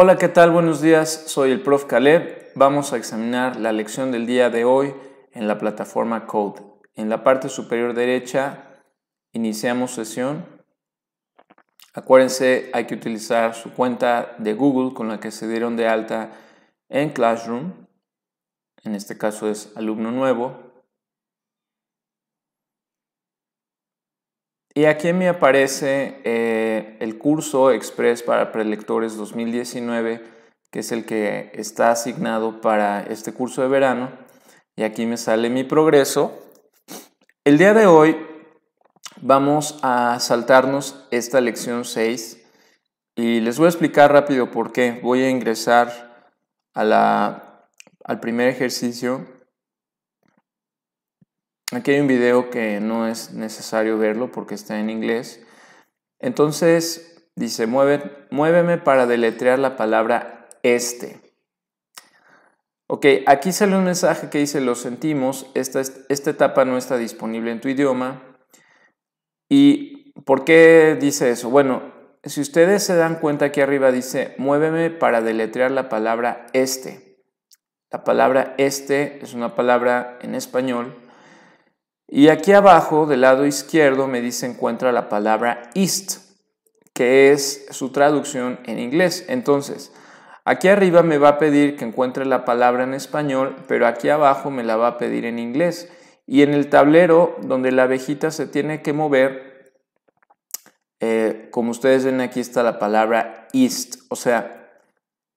Hola, ¿qué tal? Buenos días, soy el prof Caleb. Vamos a examinar la lección del día de hoy en la plataforma Code. En la parte superior derecha iniciamos sesión. Acuérdense, hay que utilizar su cuenta de Google con la que se dieron de alta en Classroom. En este caso es alumno nuevo. Y aquí me aparece eh, el curso Express para Prelectores 2019, que es el que está asignado para este curso de verano. Y aquí me sale mi progreso. El día de hoy vamos a saltarnos esta lección 6 y les voy a explicar rápido por qué. Voy a ingresar a la, al primer ejercicio Aquí hay un video que no es necesario verlo porque está en inglés. Entonces dice, muéveme para deletrear la palabra este. Ok, aquí sale un mensaje que dice, lo sentimos, esta, esta etapa no está disponible en tu idioma. ¿Y por qué dice eso? Bueno, si ustedes se dan cuenta aquí arriba dice, muéveme para deletrear la palabra este. La palabra este es una palabra en español y aquí abajo, del lado izquierdo, me dice encuentra la palabra east, que es su traducción en inglés. Entonces, aquí arriba me va a pedir que encuentre la palabra en español, pero aquí abajo me la va a pedir en inglés. Y en el tablero donde la abejita se tiene que mover, eh, como ustedes ven aquí está la palabra east, o sea,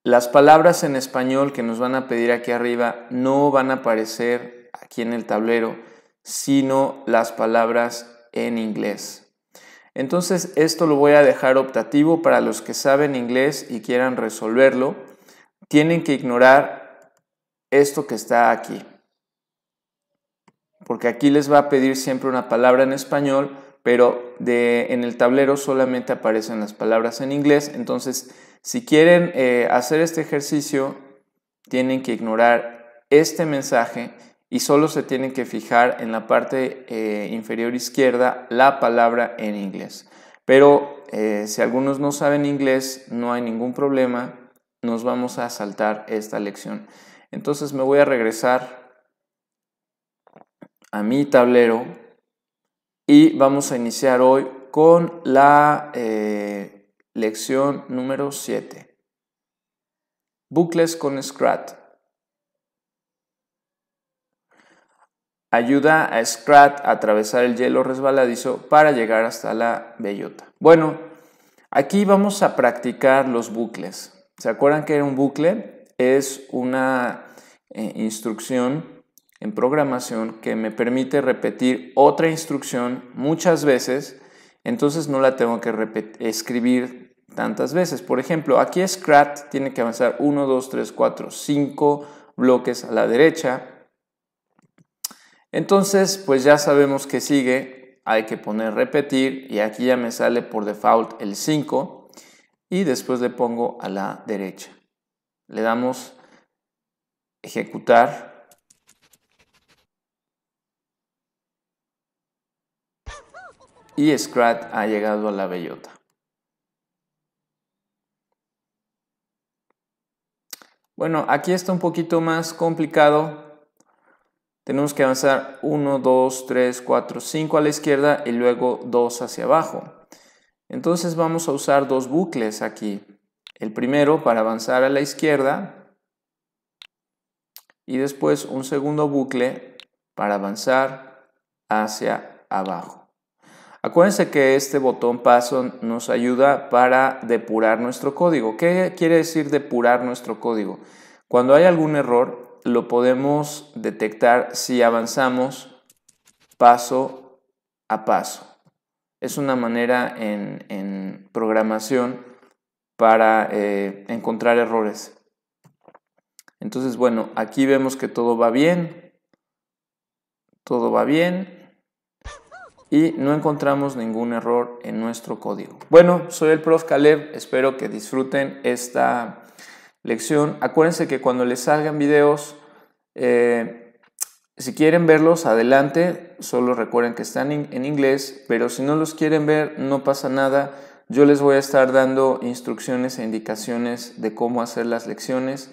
las palabras en español que nos van a pedir aquí arriba no van a aparecer aquí en el tablero, sino las palabras en inglés. Entonces esto lo voy a dejar optativo para los que saben inglés y quieran resolverlo. Tienen que ignorar esto que está aquí. Porque aquí les va a pedir siempre una palabra en español, pero en el tablero solamente aparecen las palabras en inglés. Entonces, si quieren eh, hacer este ejercicio, tienen que ignorar este mensaje y solo se tienen que fijar en la parte eh, inferior izquierda la palabra en inglés. Pero eh, si algunos no saben inglés, no hay ningún problema, nos vamos a saltar esta lección. Entonces me voy a regresar a mi tablero y vamos a iniciar hoy con la eh, lección número 7. Bucles con Scrat. ayuda a Scrat a atravesar el hielo resbaladizo para llegar hasta la bellota. Bueno, aquí vamos a practicar los bucles. ¿Se acuerdan que era un bucle? Es una eh, instrucción en programación que me permite repetir otra instrucción muchas veces, entonces no la tengo que escribir tantas veces. Por ejemplo, aquí Scrat tiene que avanzar 1, 2, 3, 4, 5 bloques a la derecha, entonces, pues ya sabemos que sigue, hay que poner repetir y aquí ya me sale por default el 5 y después le pongo a la derecha. Le damos ejecutar. Y scratch ha llegado a la bellota. Bueno, aquí está un poquito más complicado tenemos que avanzar 1, 2, 3, 4, 5 a la izquierda y luego 2 hacia abajo. Entonces vamos a usar dos bucles aquí. El primero para avanzar a la izquierda y después un segundo bucle para avanzar hacia abajo. Acuérdense que este botón paso nos ayuda para depurar nuestro código. ¿Qué quiere decir depurar nuestro código? Cuando hay algún error, lo podemos detectar si avanzamos paso a paso. Es una manera en, en programación para eh, encontrar errores. Entonces, bueno, aquí vemos que todo va bien. Todo va bien y no encontramos ningún error en nuestro código. Bueno, soy el prof Caleb, espero que disfruten esta lección. Acuérdense que cuando les salgan videos, eh, si quieren verlos, adelante. Solo recuerden que están en inglés, pero si no los quieren ver, no pasa nada. Yo les voy a estar dando instrucciones e indicaciones de cómo hacer las lecciones.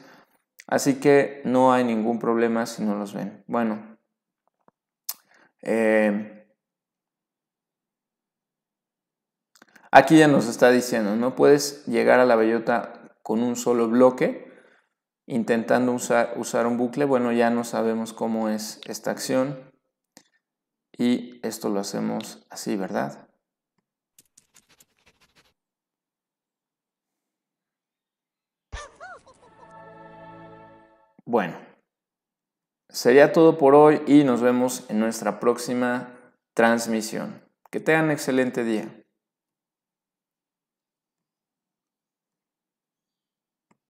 Así que no hay ningún problema si no los ven. Bueno. Eh, aquí ya nos está diciendo, no puedes llegar a la bellota con un solo bloque, intentando usar, un bucle, bueno, ya no sabemos cómo es esta acción. Y esto lo hacemos así, ¿verdad? Bueno, sería todo por hoy y nos vemos en nuestra próxima transmisión. Que tengan un excelente día.